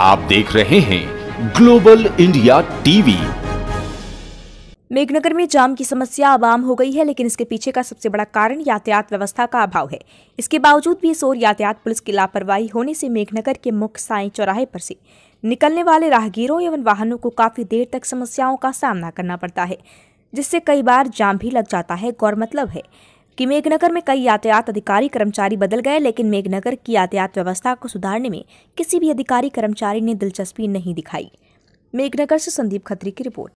आप देख रहे हैं ग्लोबल इंडिया टीवी मेघनगर में जाम की समस्या अब आम हो गई है लेकिन इसके पीछे का सबसे बड़ा कारण यातायात व्यवस्था का अभाव है इसके बावजूद भी इस और यातायात पुलिस की लापरवाही होने से मेघनगर के मुख्य साई चौराहे पर से निकलने वाले राहगीरों एवं वाहनों को काफी देर तक समस्याओं का सामना करना पड़ता है जिससे कई बार जाम भी लग जाता है गौर मतलब है कि मेघनगर में कई यातायात अधिकारी कर्मचारी बदल गए लेकिन मेघनगर की यातायात व्यवस्था को सुधारने में किसी भी अधिकारी कर्मचारी ने दिलचस्पी नहीं दिखाई मेघनगर से संदीप खत्री की रिपोर्ट